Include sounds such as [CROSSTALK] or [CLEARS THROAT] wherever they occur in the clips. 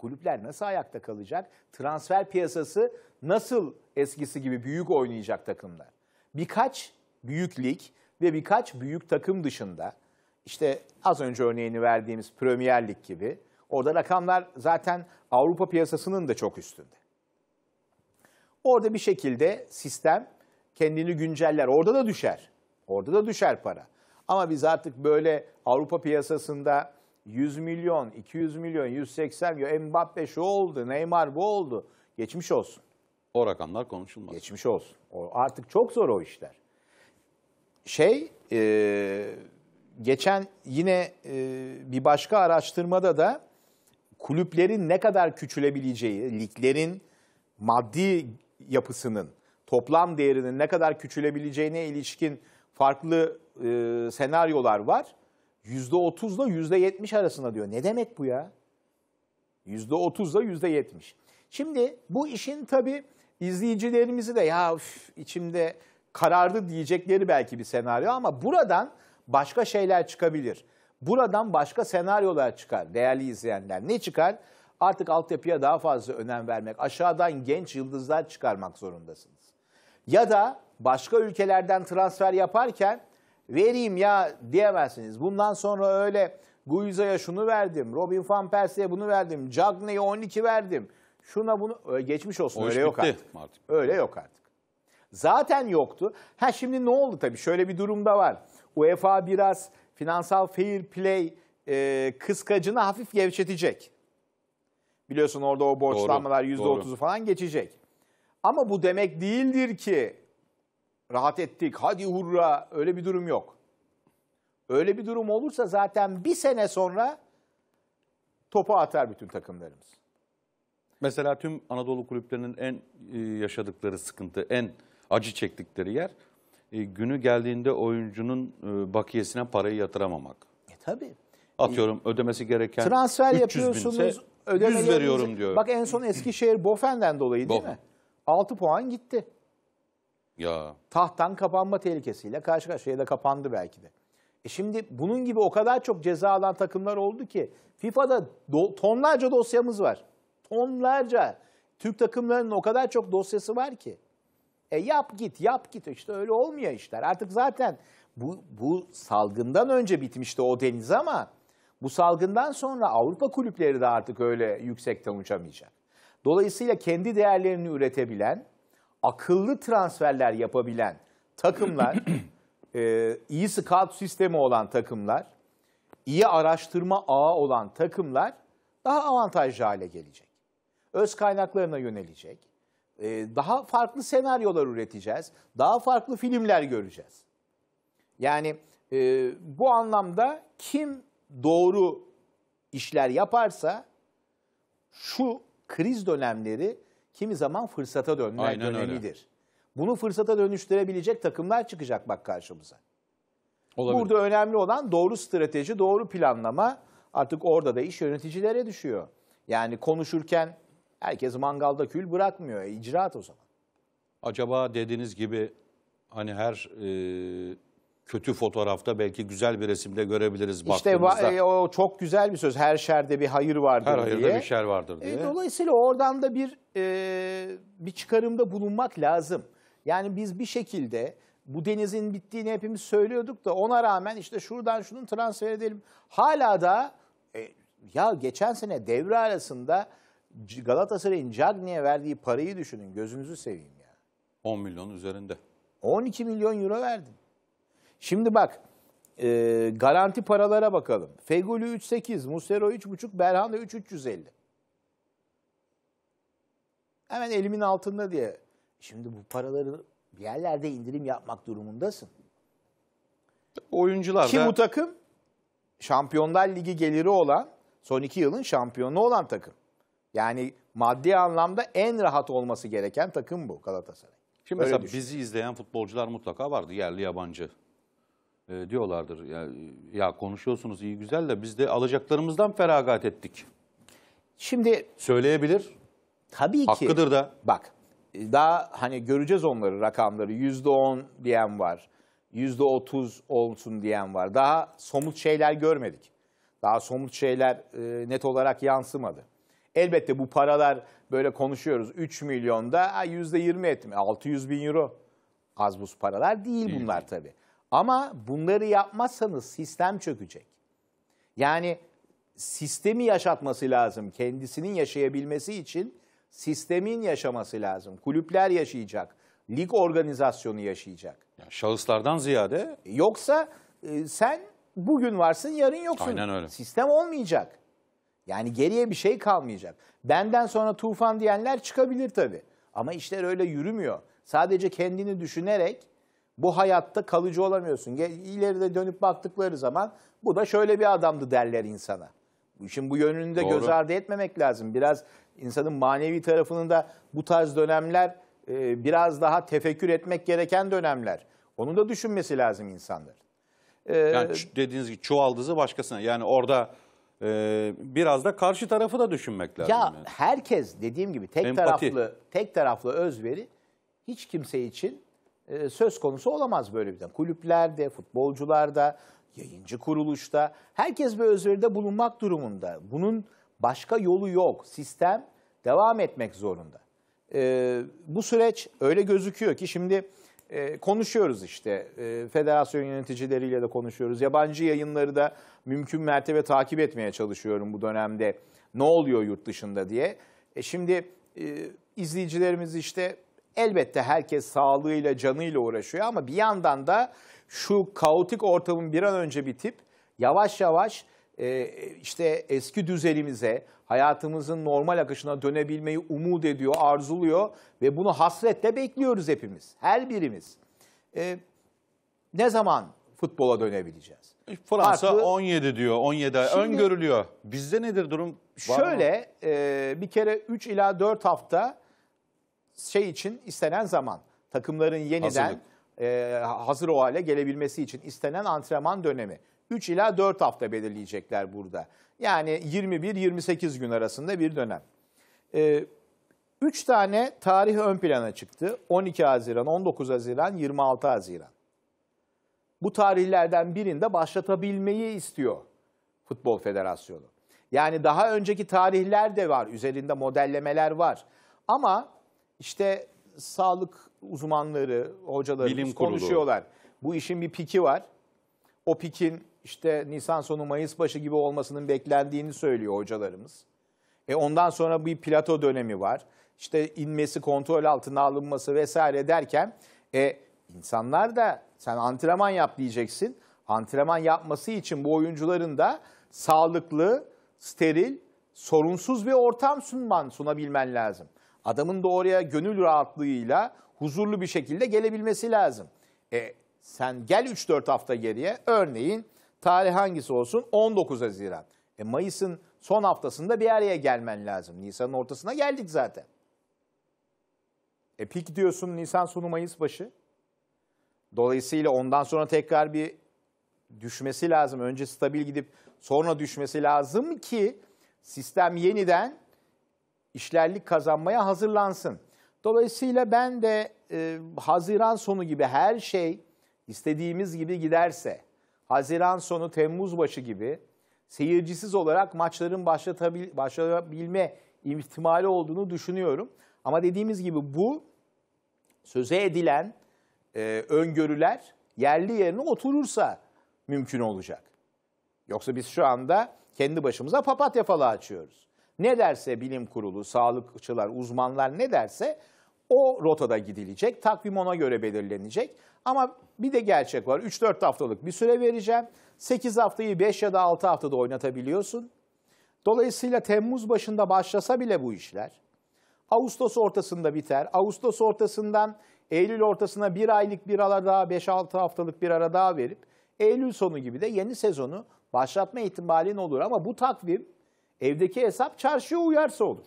Kulüpler nasıl ayakta kalacak? Transfer piyasası nasıl eskisi gibi büyük oynayacak takımlar? Birkaç büyük lig ve birkaç büyük takım dışında işte az önce örneğini verdiğimiz Premier Lig gibi orada rakamlar zaten Avrupa piyasasının da çok üstünde. Orada bir şekilde sistem kendini günceller. Orada da düşer. Orada da düşer para. Ama biz artık böyle Avrupa piyasasında 100 milyon, 200 milyon, 180 milyon, Mbappe şu oldu, Neymar bu oldu. Geçmiş olsun. O rakamlar konuşulmaz. Geçmiş olsun. O, artık çok zor o işler. Şey, e, geçen yine e, bir başka araştırmada da kulüplerin ne kadar küçülebileceği, liglerin maddi yapısının, toplam değerinin ne kadar küçülebileceğine ilişkin farklı e, senaryolar var. %30'la %70 arasında diyor. Ne demek bu ya? %30'la %70. Şimdi bu işin tabi izleyicilerimizi de ya üf, içimde karardı diyecekleri belki bir senaryo ama buradan başka şeyler çıkabilir. Buradan başka senaryolar çıkar değerli izleyenler. Ne çıkar? Artık altyapıya daha fazla önem vermek, aşağıdan genç yıldızlar çıkarmak zorundasınız. Ya da başka ülkelerden transfer yaparken vereyim ya diyemezsiniz. Bundan sonra öyle Guiza'ya şunu verdim, Robin Van Persie'ye bunu verdim, Cagney'e 12 verdim. Şuna bunu e, geçmiş olsun o öyle yok artık. artık. Öyle yok artık. Zaten yoktu. Ha şimdi ne oldu tabii şöyle bir durumda var. UEFA biraz finansal fair play e, kıskacını hafif gevşetecek. Biliyorsun orada o borçlanmalar %30'u falan geçecek. Ama bu demek değildir ki rahat ettik, hadi hurra öyle bir durum yok. Öyle bir durum olursa zaten bir sene sonra topu atar bütün takımlarımız. Mesela tüm Anadolu kulüplerinin en e, yaşadıkları sıkıntı, en acı çektikleri yer e, günü geldiğinde oyuncunun e, bakiyesine parayı yatıramamak. E tabii. Atıyorum ödemesi gereken transfer 300 yapıyorsunuz, ödemeleri 100 veriyorum diyor. Bak en son Eskişehir Bofen'den dolayı değil Bofen. mi? 6 puan gitti. Ya. Tahttan kapanma tehlikesiyle karşı karşıya da kapandı belki de. E şimdi bunun gibi o kadar çok ceza alan takımlar oldu ki FIFA'da do- tonlarca dosyamız var. Tonlarca. Türk takımlarının o kadar çok dosyası var ki. E yap git, yap git. İşte öyle olmuyor işler. Artık zaten bu, bu salgından önce bitmişti o deniz ama bu salgından sonra Avrupa kulüpleri de artık öyle yüksekten uçamayacak. Dolayısıyla kendi değerlerini üretebilen, akıllı transferler yapabilen takımlar, [CLEARS THROAT] e, iyi scout sistemi olan takımlar, iyi araştırma ağı olan takımlar daha avantajlı hale gelecek. Öz kaynaklarına yönelecek. E, daha farklı senaryolar üreteceğiz. Daha farklı filmler göreceğiz. Yani e, bu anlamda kim doğru işler yaparsa şu kriz dönemleri kimi zaman fırsata dönme Aynen dönemidir. Öyle. Bunu fırsata dönüştürebilecek takımlar çıkacak bak karşımıza. Olabilir. Burada önemli olan doğru strateji, doğru planlama artık orada da iş yöneticilere düşüyor. Yani konuşurken herkes mangalda kül bırakmıyor. E, icraat o zaman. Acaba dediğiniz gibi hani her e, kötü fotoğrafta belki güzel bir resimde görebiliriz işte baktığımızda. İşte o çok güzel bir söz. Her şerde bir hayır vardır Her diye. hayırda bir şer vardır e, diye. E, dolayısıyla oradan da bir e, bir çıkarımda bulunmak lazım. Yani biz bir şekilde bu denizin bittiğini hepimiz söylüyorduk da ona rağmen işte şuradan şunun transfer edelim. Hala da e, ya geçen sene devre arasında Galatasaray'ın Cagney'e verdiği parayı düşünün. Gözünüzü seveyim ya. 10 milyon üzerinde. 12 milyon euro verdin. Şimdi bak e, garanti paralara bakalım. Fegoli 3.8, Musero 3.5, Berhan da 3.350. Hemen elimin altında diye. Şimdi bu paraları bir yerlerde indirim yapmak durumundasın. Oyuncular Kim bu takım? Şampiyonlar Ligi geliri olan, son iki yılın şampiyonu olan takım. Yani maddi anlamda en rahat olması gereken takım bu Galatasaray. Şimdi Öyle mesela düşün. bizi izleyen futbolcular mutlaka vardı yerli yabancı e, diyorlardır. Ya, ya konuşuyorsunuz iyi güzel de biz de alacaklarımızdan feragat ettik. Şimdi söyleyebilir. Tabii ki. Hakkıdır da. Bak daha hani göreceğiz onları rakamları. Yüzde on diyen var. Yüzde otuz olsun diyen var. Daha somut şeyler görmedik. Daha somut şeyler e, net olarak yansımadı. Elbette bu paralar böyle konuşuyoruz. 3 milyonda yüzde yirmi etmiyor. 600 bin euro. Az buz paralar değil bunlar tabii. Ama bunları yapmazsanız sistem çökecek. Yani sistemi yaşatması lazım. Kendisinin yaşayabilmesi için sistemin yaşaması lazım. Kulüpler yaşayacak. Lig organizasyonu yaşayacak. Yani şahıslardan ziyade. Yoksa e, sen bugün varsın yarın yoksun. Aynen öyle. Sistem olmayacak. Yani geriye bir şey kalmayacak. Benden sonra tufan diyenler çıkabilir tabii. Ama işler öyle yürümüyor. Sadece kendini düşünerek bu hayatta kalıcı olamıyorsun. İleride dönüp baktıkları zaman bu da şöyle bir adamdı derler insana. Şimdi bu yönünü de Doğru. göz ardı etmemek lazım. Biraz insanın manevi tarafının da bu tarz dönemler e, biraz daha tefekkür etmek gereken dönemler. Onu da düşünmesi lazım insanlar. Ee, yani dediğiniz gibi çuvaldızı başkasına. Yani orada e, biraz da karşı tarafı da düşünmek lazım. Ya yani. herkes dediğim gibi tek Empati. taraflı tek taraflı özveri hiç kimse için e, söz konusu olamaz böyle bir de. Kulüplerde, futbolcularda, yayıncı kuruluşta herkes bir özveride bulunmak durumunda. Bunun başka yolu yok. Sistem devam etmek zorunda. E, bu süreç öyle gözüküyor ki şimdi e, konuşuyoruz işte. E, federasyon yöneticileriyle de konuşuyoruz. Yabancı yayınları da mümkün mertebe takip etmeye çalışıyorum bu dönemde. Ne oluyor yurt dışında diye. E şimdi e, izleyicilerimiz işte Elbette herkes sağlığıyla, canıyla uğraşıyor ama bir yandan da şu kaotik ortamın bir an önce bitip yavaş yavaş e, işte eski düzenimize, hayatımızın normal akışına dönebilmeyi umut ediyor, arzuluyor ve bunu hasretle bekliyoruz hepimiz, her birimiz. E, ne zaman futbola dönebileceğiz? E, Fransa Artı, 17 diyor, 17 şimdi, öngörülüyor. Bizde nedir durum? şöyle, E, bir kere 3 ila 4 hafta şey için istenen zaman. Takımların yeniden e, hazır o hale gelebilmesi için istenen antrenman dönemi. 3 ila 4 hafta belirleyecekler burada. Yani 21-28 gün arasında bir dönem. E, 3 tane tarih ön plana çıktı. 12 Haziran, 19 Haziran, 26 Haziran. Bu tarihlerden birinde başlatabilmeyi istiyor Futbol Federasyonu. Yani daha önceki tarihler de var, üzerinde modellemeler var. Ama işte sağlık uzmanları, hocalarımız konuşuyorlar. Bu işin bir piki var. O pikin işte Nisan sonu Mayıs başı gibi olmasının beklendiğini söylüyor hocalarımız. E ondan sonra bir plato dönemi var. İşte inmesi, kontrol altına alınması vesaire derken e, insanlar da sen antrenman yap diyeceksin. Antrenman yapması için bu oyuncuların da sağlıklı, steril, sorunsuz bir ortam sunman, sunabilmen lazım. Adamın da oraya gönül rahatlığıyla huzurlu bir şekilde gelebilmesi lazım. E, sen gel 3-4 hafta geriye örneğin tarih hangisi olsun 19 Haziran. E, Mayıs'ın son haftasında bir araya gelmen lazım. Nisan'ın ortasına geldik zaten. E pik diyorsun Nisan sonu Mayıs başı. Dolayısıyla ondan sonra tekrar bir düşmesi lazım. Önce stabil gidip sonra düşmesi lazım ki sistem yeniden işlerlik kazanmaya hazırlansın. Dolayısıyla ben de e, Haziran sonu gibi her şey istediğimiz gibi giderse, Haziran sonu Temmuz başı gibi seyircisiz olarak maçların başlatabil, başlayabilme ihtimali olduğunu düşünüyorum. Ama dediğimiz gibi bu söze edilen e, öngörüler yerli yerine oturursa mümkün olacak. Yoksa biz şu anda kendi başımıza papatya falı açıyoruz. Ne derse bilim kurulu, sağlıkçılar, uzmanlar ne derse o rotada gidilecek. Takvim ona göre belirlenecek. Ama bir de gerçek var. 3-4 haftalık bir süre vereceğim. 8 haftayı 5 ya da 6 haftada oynatabiliyorsun. Dolayısıyla Temmuz başında başlasa bile bu işler Ağustos ortasında biter. Ağustos ortasından Eylül ortasına bir aylık bir ara daha 5-6 haftalık bir ara daha verip Eylül sonu gibi de yeni sezonu başlatma ihtimalin olur. Ama bu takvim Evdeki hesap çarşıya uyarsa olur.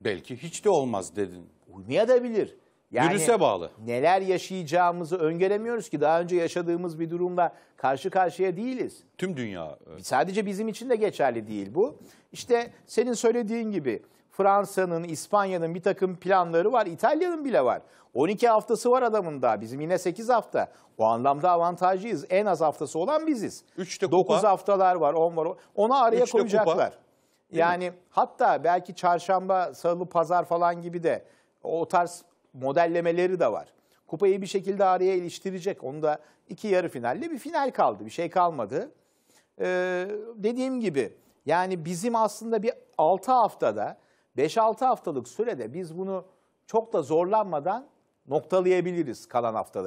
Belki hiç de olmaz dedin. Uymayabilir. Yani Virüse bağlı. Neler yaşayacağımızı öngöremiyoruz ki daha önce yaşadığımız bir durumla karşı karşıya değiliz. Tüm dünya. Evet. Sadece bizim için de geçerli değil bu. İşte senin söylediğin gibi Fransa'nın, İspanya'nın bir takım planları var. İtalya'nın bile var. 12 haftası var adamın daha. Bizim yine 8 hafta. O anlamda avantajlıyız. En az haftası olan biziz. 3'te kupa. 9 haftalar var, 10 var. Ona araya koyacaklar. Kupa yani mi? hatta belki çarşamba, salı, pazar falan gibi de o tarz modellemeleri de var. Kupayı bir şekilde araya iliştirecek. Onu da iki yarı finalle bir final kaldı. Bir şey kalmadı. Ee, dediğim gibi yani bizim aslında bir 6 haftada 5-6 haftalık sürede biz bunu çok da zorlanmadan noktalayabiliriz kalan haftaları.